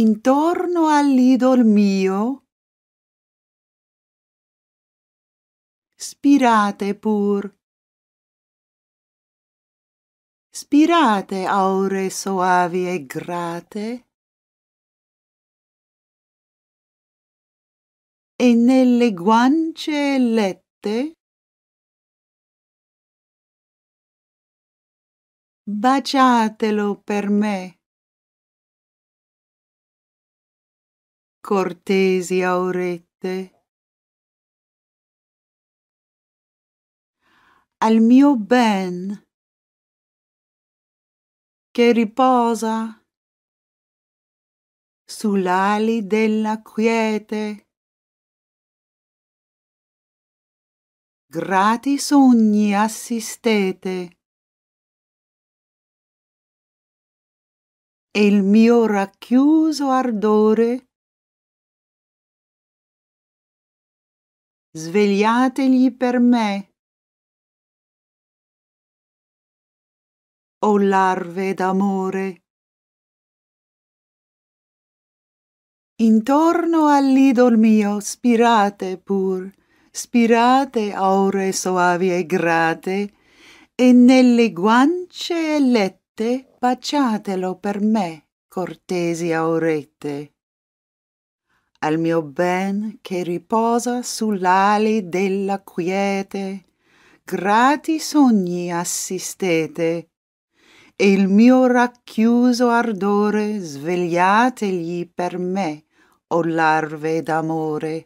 intorno all'idol mio. Spirate pur. Spirate aure soavi e grate. E nelle guance lette. Baciatelo per me. cortesi aurette. Al mio ben che riposa sull'ali della quiete. grati sogni assistete. E il mio racchiuso ardore svegliategli per me. O larve d'amore. Intorno all'idol mio spirate pur, spirate aure soavi e grate, e nelle guance elette baciatelo per me, cortesi aurete al mio ben che riposa sull'ali della quiete, grati sogni assistete, e il mio racchiuso ardore svegliategli per me, o larve d'amore.